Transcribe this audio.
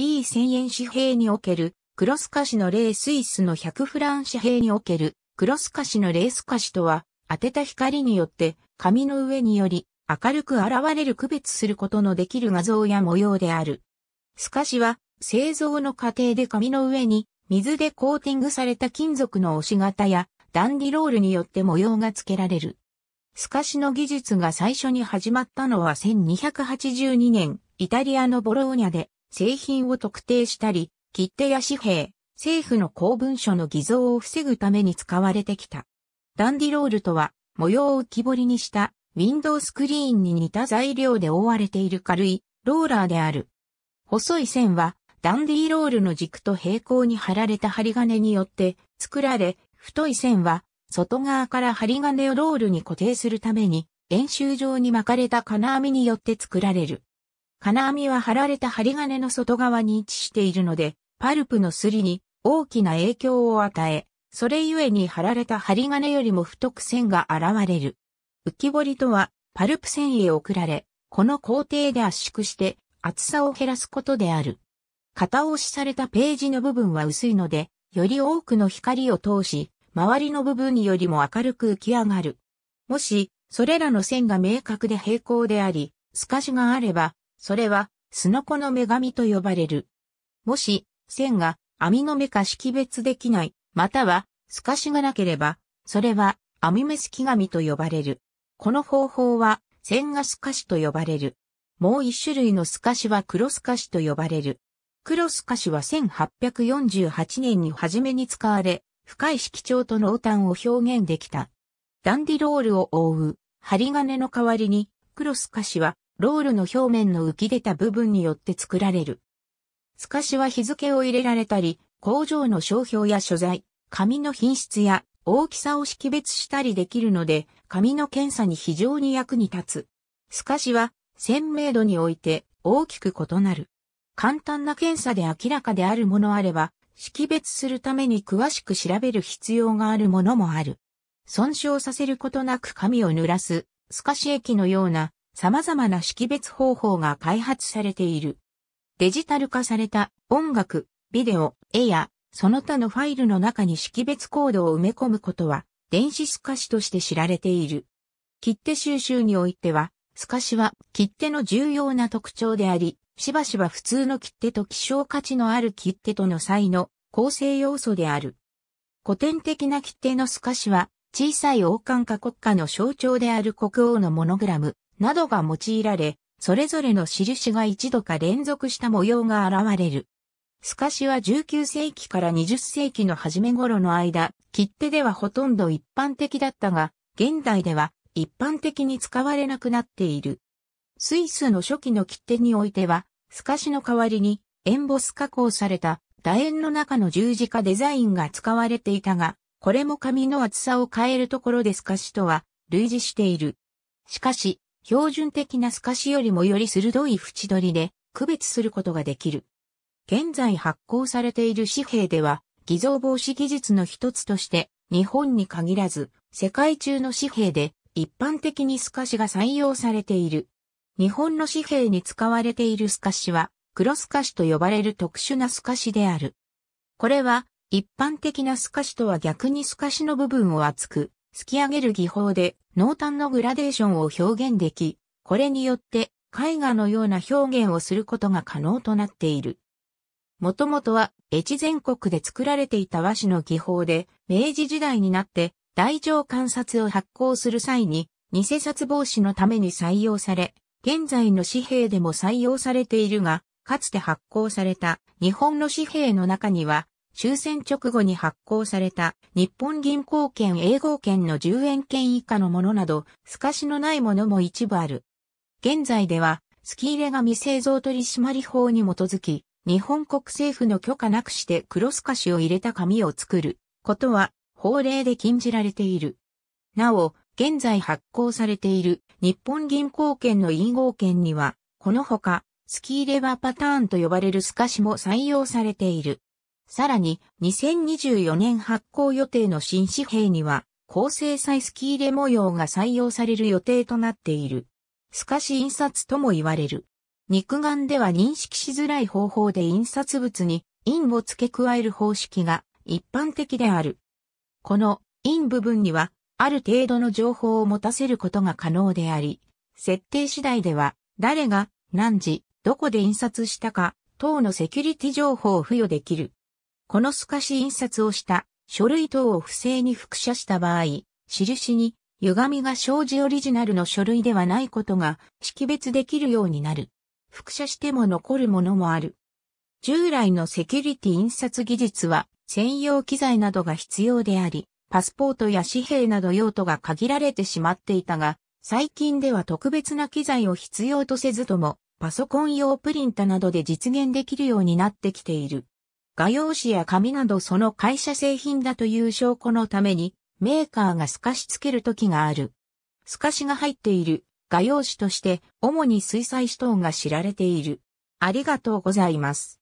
E1000 円紙幣における、クロス菓子のレースイスの100フラン紙幣における、クロス菓子のレース菓子とは、当てた光によって、紙の上により、明るく現れる区別することのできる画像や模様である。スかしは、製造の過程で紙の上に、水でコーティングされた金属の押し型や、ダンディロールによって模様が付けられる。スかしの技術が最初に始まったのは1282年、イタリアのボローニャで、製品を特定したり、切手や紙幣、政府の公文書の偽造を防ぐために使われてきた。ダンディロールとは、模様を浮き彫りにした、ウィンドウスクリーンに似た材料で覆われている軽い、ローラーである。細い線は、ダンディロールの軸と平行に貼られた針金によって作られ、太い線は、外側から針金をロールに固定するために、円周状に巻かれた金網によって作られる。金網は貼られた針金の外側に位置しているので、パルプのすりに大きな影響を与え、それゆえに貼られた針金よりも太く線が現れる。浮き彫りとは、パルプ線へ送られ、この工程で圧縮して厚さを減らすことである。型押しされたページの部分は薄いので、より多くの光を通し、周りの部分よりも明るく浮き上がる。もし、それらの線が明確で平行であり、透かしがあれば、それは、スノコの女神と呼ばれる。もし、線が網の目か識別できない、または、透かしがなければ、それは、網目透き神と呼ばれる。この方法は、線が透かしと呼ばれる。もう一種類の透かしは黒透かしと呼ばれる。黒透かしは1848年に初めに使われ、深い色調と濃淡を表現できた。ダンディロールを覆う、針金の代わりに、黒透かしはロールの表面の浮き出た部分によって作られる。透かしは日付を入れられたり、工場の商標や所在、紙の品質や大きさを識別したりできるので、紙の検査に非常に役に立つ。透かしは鮮明度において大きく異なる。簡単な検査で明らかであるものあれば、識別するために詳しく調べる必要があるものもある。損傷させることなく紙を濡らす、透かし液のような様々な識別方法が開発されている。デジタル化された音楽、ビデオ、絵やその他のファイルの中に識別コードを埋め込むことは電子透かしとして知られている。切手収集においては、透かしは切手の重要な特徴であり、しばしば普通の切手と希少価値のある切手との際の構成要素である。古典的な切手の透かしは、小さい王冠か国家の象徴である国王のモノグラム、などが用いられ、それぞれの印が一度か連続した模様が現れる。透かしは19世紀から20世紀の初め頃の間、切手ではほとんど一般的だったが、現代では一般的に使われなくなっている。スイスの初期の切手においては、透かしの代わりにエンボス加工された楕円の中の十字架デザインが使われていたが、これも紙の厚さを変えるところで透かしとは類似している。しかし、標準的な透かしよりもより鋭い縁取りで区別することができる。現在発行されている紙幣では、偽造防止技術の一つとして、日本に限らず、世界中の紙幣で一般的に透かしが採用されている。日本の紙幣に使われている透かしは、黒透かしと呼ばれる特殊な透かしである。これは、一般的な透かしとは逆に透かしの部分を厚く、突き上げる技法で、濃淡のグラデーションを表現でき、これによって絵画のような表現をすることが可能となっている。もともとは越前国で作られていた和紙の技法で、明治時代になって大乗観察を発行する際に、偽札防止のために採用され、現在の紙幣でも採用されているが、かつて発行された日本の紙幣の中には、終戦直後に発行された日本銀行券英語券の10円券以下のものなど、透かしのないものも一部ある。現在では、スキーレ紙製造取締法に基づき、日本国政府の許可なくして黒透かしを入れた紙を作ることは法令で禁じられている。なお、現在発行されている日本銀行券の印号券には、このほか、スキーレバーパターンと呼ばれる透かしも採用されている。さらに、2024年発行予定の新紙幣には、高精細スキーレ模様が採用される予定となっている。透かし印刷とも言われる。肉眼では認識しづらい方法で印刷物に印を付け加える方式が一般的である。この印部分にはある程度の情報を持たせることが可能であり、設定次第では誰が何時どこで印刷したか等のセキュリティ情報を付与できる。この透かし印刷をした書類等を不正に複写した場合、印に歪みが生じオリジナルの書類ではないことが識別できるようになる。複写しても残るものもある。従来のセキュリティ印刷技術は専用機材などが必要であり、パスポートや紙幣など用途が限られてしまっていたが、最近では特別な機材を必要とせずとも、パソコン用プリンタなどで実現できるようになってきている。画用紙や紙などその会社製品だという証拠のために、メーカーが透かしつける時がある。透かしが入っている画用紙として、主に水彩紙等が知られている。ありがとうございます。